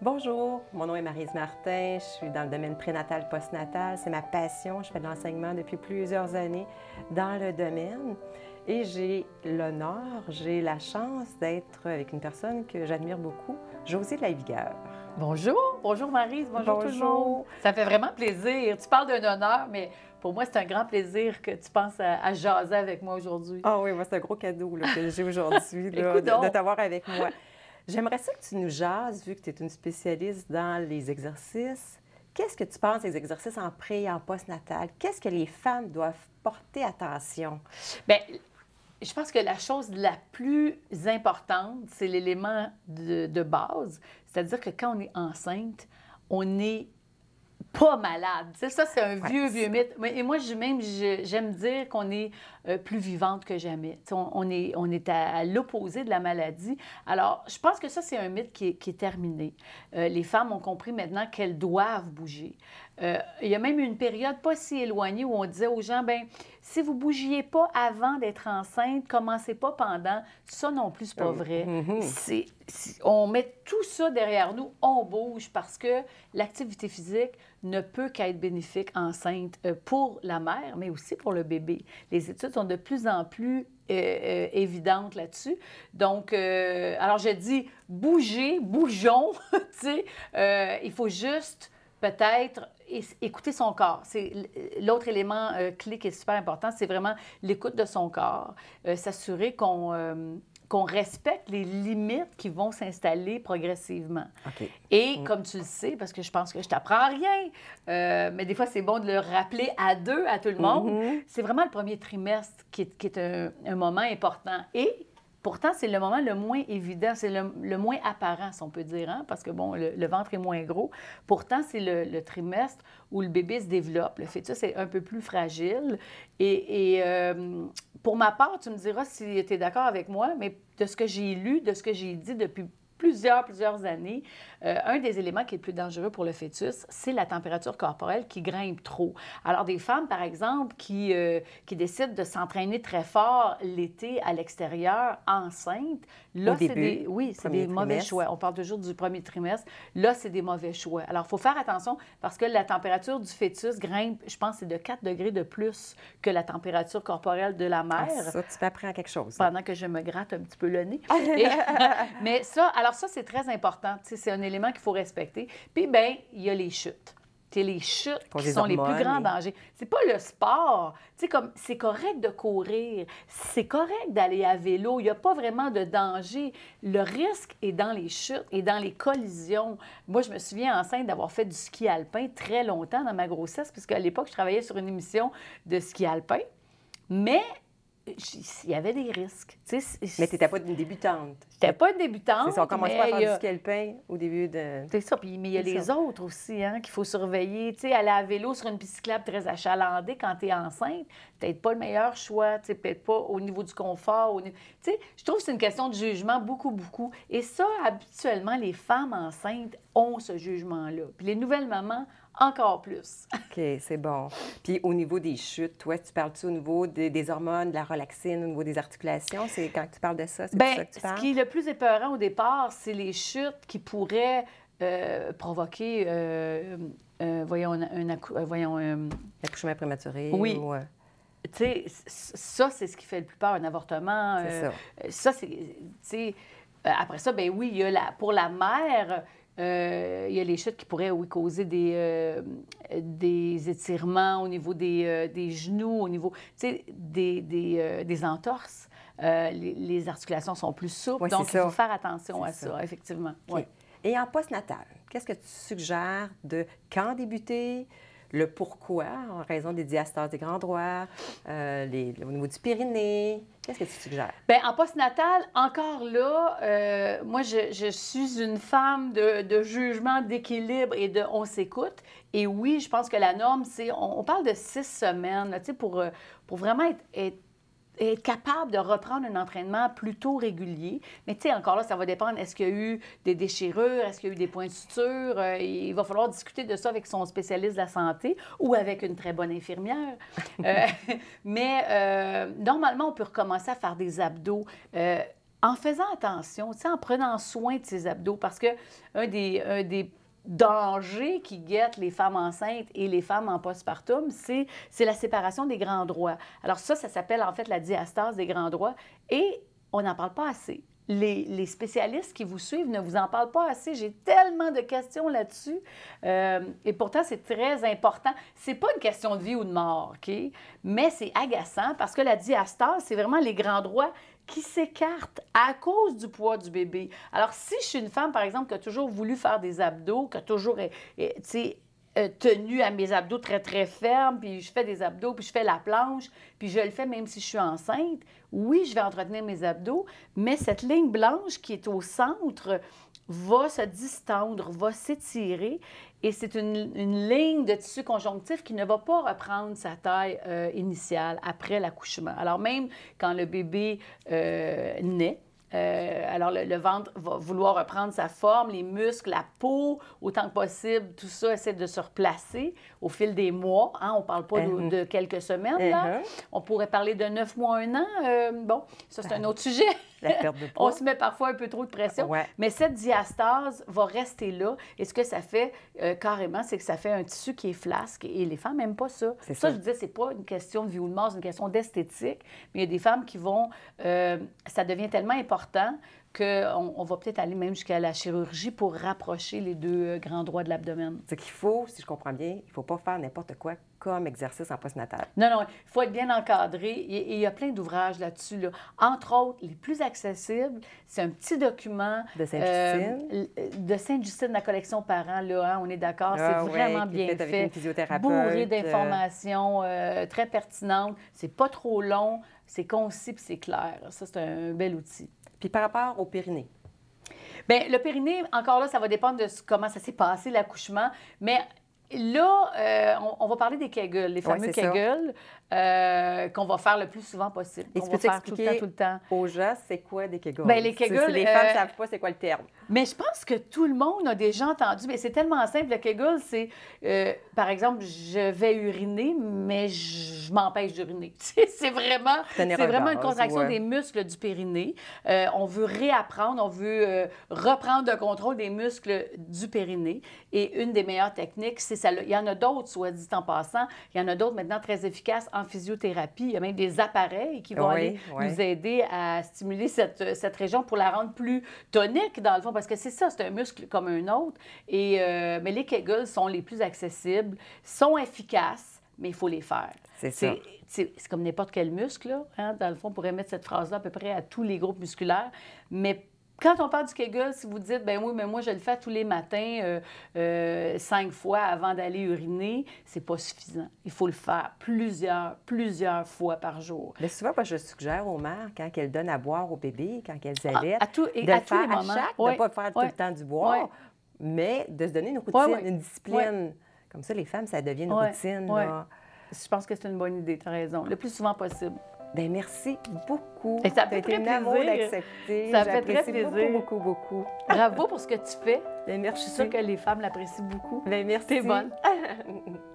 Bonjour, mon nom est Marise Martin, je suis dans le domaine prénatal postnatal, c'est ma passion, je fais de l'enseignement depuis plusieurs années dans le domaine et j'ai l'honneur, j'ai la chance d'être avec une personne que j'admire beaucoup, Josée de la Vigueur. Bonjour, bonjour Marise, bonjour, bonjour, Ça fait vraiment plaisir. Tu parles d'un honneur, mais pour moi, c'est un grand plaisir que tu penses à, jaser avec moi aujourd'hui. Ah oui, moi, c'est un gros cadeau que j'ai aujourd'hui de t'avoir avec moi. J'aimerais ça que tu nous jases, vu que tu es une spécialiste dans les exercices. Qu'est-ce que tu penses des exercices en pré et en post-natal? Qu'est-ce que les femmes doivent porter attention? Bien, je pense que la chose la plus importante, c'est l'élément de, base. C'est-à-dire que quand on est enceinte, on n'est pas malade. ça, c'est un vieux, vieux mythe. Et moi, je, même, j'aime dire qu'on est euh, plus vivante que jamais. On, est, on est à, l'opposé de la maladie. Alors, je pense que ça, c'est un mythe qui est, terminé. Euh, les femmes ont compris maintenant qu'elles doivent bouger. Euh, il y a même une période pas si éloignée où on disait aux gens, ben si vous bougiez pas avant d'être enceinte, commencez pas pendant. Ça non plus, c'est pas mm-hmm. vrai. on met tout ça derrière nous, on bouge parce que l'activité physique ne peut qu'être bénéfique enceinte pour la mère, mais aussi pour le bébé. Les études de plus en plus euh, euh, évidentes là-dessus. Donc, euh, alors je dis, bouger, bougeons, tu sais, il faut juste peut-être écouter son corps. C'est l'autre élément clé qui est super important, c'est vraiment l'écoute de son corps, s'assurer qu'on qu'on respecte les limites qui vont s'installer progressivement. Et mm. comme tu le sais, parce que je pense que je t'apprends rien, euh, mais des fois c'est bon de le rappeler à deux, à tout le monde, mm-hmm. c'est vraiment le premier trimestre qui est, un, un, moment important. Et Pourtant, c'est le moment le moins évident, c'est le, moins apparent, si on peut dire, hein, parce que bon, le, ventre est moins gros. Pourtant, c'est le, trimestre où le bébé se développe. Le fœtus c'est un peu plus fragile. Et, euh, pour ma part, tu me diras si tu es d'accord avec moi, mais de ce que j'ai lu, de ce que j'ai dit depuis plusieurs, plusieurs années, euh, un des éléments qui est le plus dangereux pour le fœtus, c'est la température corporelle qui grimpe trop. Alors, des femmes, par exemple, qui, euh, qui décident de s'entraîner très fort l'été à l'extérieur, enceinte, là, c'est des, oui, c'est des mauvais choix. On parle toujours du premier trimestre. Là, c'est des mauvais choix. Alors, il faut faire attention parce que la température du fœtus grimpe, je pense, c'est de 4 degrés de plus que la température corporelle de la ah, mère. Ah, ça, tu peux apprendre quelque chose. Pendant que je me gratte un petit peu le nez. Mais ça, alors, alors ça, c'est très important. C'est un élément qu'il faut respecter. Puis, ben, il y a les chutes. C'est les chutes qui sont les plus grands dangers. C'est pas le sport. C'est comme c'est correct de courir, c'est correct d'aller à vélo. Il n'y a pas vraiment de danger. Le risque est dans les chutes et dans les collisions. Moi, je me souviens enceinte d'avoir fait du ski alpin très longtemps dans ma grossesse, puisque à l'époque, je travaillais sur une émission de ski alpin. Mais il y avait des risques. mais tu n'étais pas une débutante. n'étais pas une débutante. C'est ça, on commence pas à faire du euh, scalping au début de. ça, puis mais il y a les autres aussi hein, qu'il faut surveiller. Tu sais, aller à vélo sur une bicyclette très achalandée quand tu es enceinte, peut-être pas le meilleur choix, tu peut-être pas au niveau du confort. je trouve que c'est une question de jugement beaucoup, beaucoup. Et ça, habituellement, les femmes enceintes ont ce jugement-là. Puis les nouvelles mamans encore plus. OK, c'est bon. Puis au niveau des chutes, toi, tu parles-tu au niveau des, hormones, de la relaxine, au niveau des articulations? C'est quand tu parles de ça, c'est ben, ça que tu parles? ce qui est le plus épeurant au départ, c'est les chutes qui pourraient euh, provoquer, euh, euh, voyons, un, accouchement prématuré. Oui. tu sais, ça, c'est ce qui fait le plus peur, un avortement. ça. Ça, c'est, tu sais, après ça, ben oui, il y a pour la mère, euh, il y a les chutes qui pourraient, oui, causer des, euh, des étirements au niveau des, euh, des genoux, au niveau, des, des, des entorses. les, articulations sont plus souples. donc, il faut faire attention à ça, effectivement. Et en postnatal, qu'est-ce que tu suggères de quand débuter? le pourquoi en raison des diastases des grands droits, euh, les, au niveau du Pyrénées? Qu'est-ce que tu suggères? Bien, en postnatal, encore là, euh, moi, je, suis une femme de, jugement, d'équilibre et de on s'écoute. Et oui, je pense que la norme, c'est. On, parle de six semaines, sais pour, euh, pour vraiment être être capable de reprendre un entraînement plutôt régulier. Mais tu sais, encore là, ça va dépendre. Est-ce qu'il y a eu des déchirures? Est-ce qu'il y a eu des points de suture? Euh, il va falloir discuter de ça avec son spécialiste de la santé ou avec une très bonne infirmière. Euh, mais euh, normalement, on peut recommencer à faire des abdos en faisant attention, en prenant soin de ses abdos, parce que un des, un des danger qui guette les femmes enceintes et les femmes en postpartum, c'est, c'est la séparation des grands droits. Alors ça, ça s'appelle en fait la diastase des grands droits et on n'en parle pas assez les, spécialistes qui vous suivent ne vous en parlent pas assez. J'ai tellement de questions là-dessus. Euh, et pourtant, c'est très important. Ce n'est pas une question de vie ou de mort, OK? Mais c'est agaçant parce que la diastase, c'est vraiment les grands droits qui s'écartent à cause du poids du bébé. Alors, si je suis une femme, par exemple, qui a toujours voulu faire des abdos, qui a toujours, eh, eh, tu sais, euh, tenu à mes abdos très, très ferme, puis je fais des abdos, puis je fais la planche, puis je le fais même si je suis enceinte. Oui, je vais entretenir mes abdos, mais cette ligne blanche qui est au centre va se distendre, va s'étirer, et c'est une, ligne de tissu conjonctif qui ne va pas reprendre sa taille euh, initiale après l'accouchement. Alors même quand le bébé euh, naît, euh, alors, le, ventre va vouloir reprendre sa forme, les muscles, la peau, autant que possible, tout ça essaie de se replacer au fil des mois. Hein. on ne parle pas de, uh-huh. quelques semaines. Uh-huh. On pourrait parler de neuf mois, un an. Euh, bon, ça, c'est un ben autre sujet. on se met parfois un peu trop de pression. Mais cette diastase va rester là. Et ce que ça fait euh, carrément, c'est que ça fait un tissu qui est flasque. Et les femmes n'aiment pas ça. Ça, je disais, c'est pas une question de vie ou de mort, c'est une question d'esthétique. Mais il y a des femmes qui vont. Euh, ça devient tellement important on va peut-être aller même jusqu'à la chirurgie pour rapprocher les deux euh, grands droits de l'abdomen. C'est qu'il faut, si je comprends bien, il ne faut pas faire n'importe quoi comme exercice en postnatal. Non, non, il faut être bien encadré et il y a plein d'ouvrages là-dessus. Entre autres, les plus accessibles, c'est un petit document de euh, Sainte-Justine, de Sainte-Justine, la collection parents, là, hein, on est d'accord, c'est ah vraiment bien fait. fait. Bourré euh, d'informations très pertinentes, c'est pas trop long, c'est concis, c'est clair. Ça, c'est un bel outil. Puis par rapport au périnée? Bien, le périnée, encore là, ça va dépendre de comment ça s'est passé, l'accouchement. Mais Là, euh, on, va parler des kegels, les fameux kegels euh, qu'on va faire le plus souvent possible. On tu peux tout le temps, tout le Aux c'est quoi des kegels? Ben, les kegels. les femmes ne euh, savent pas c'est quoi le terme. Mais je pense que tout le monde a déjà entendu. Mais c'est tellement simple. Le kegel, c'est, par exemple, je vais uriner, mais je, m'empêche d'uriner. c'est vraiment, vraiment une contraction des muscles du périnée. on veut réapprendre, on veut reprendre le contrôle des muscles du périnée. Et une des meilleures techniques, c'est il y en a d'autres, soit dit en passant. Il y en a d'autres maintenant très efficaces en physiothérapie. Il y a même des appareils qui vont aller nous aider à stimuler cette, euh, cette, région pour la rendre plus tonique, dans le fond, parce que c'est ça, c'est un muscle comme un autre. Et, euh, mais les Kegels sont les plus accessibles, sont efficaces, mais il faut les faire. C'est c'est comme n'importe quel muscle, hein. dans le fond, on pourrait mettre cette phrase-là à peu près à tous les groupes musculaires, mais quand on parle du Kegel, si vous dites, ben oui, mais moi, je le fais tous les matins euh, euh, cinq fois avant d'aller uriner, c'est pas suffisant. Il faut le faire plusieurs, plusieurs fois par jour. Mais souvent, moi, je suggère aux mères, quand elles donnent à boire au bébé, quand elles allaitent, ah, à, de le faire à chaque, de ne pas faire tout le temps du boire, mais de se donner une routine, une discipline. Comme ça, les femmes, ça devient une routine. Je pense que c'est une bonne idée, tu as raison. Le plus souvent possible. Bien, merci beaucoup. Et ça fait très d'accepter. Ça fait très plaisir. beaucoup, beaucoup, beaucoup. Bravo pour ce que tu fais. Bien, merci. Je suis sûre que les femmes l'apprécient beaucoup. Bien, merci. T'es bonne.